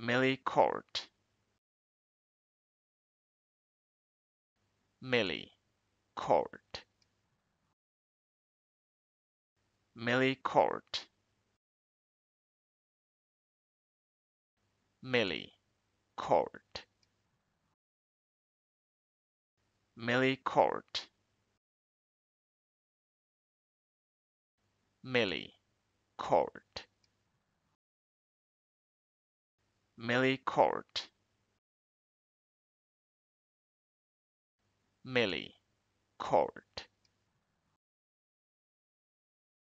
Millie Court. Millie Court. Millie Court. Millie Court. Millie Court. Millie Court. Millie Court Millie Court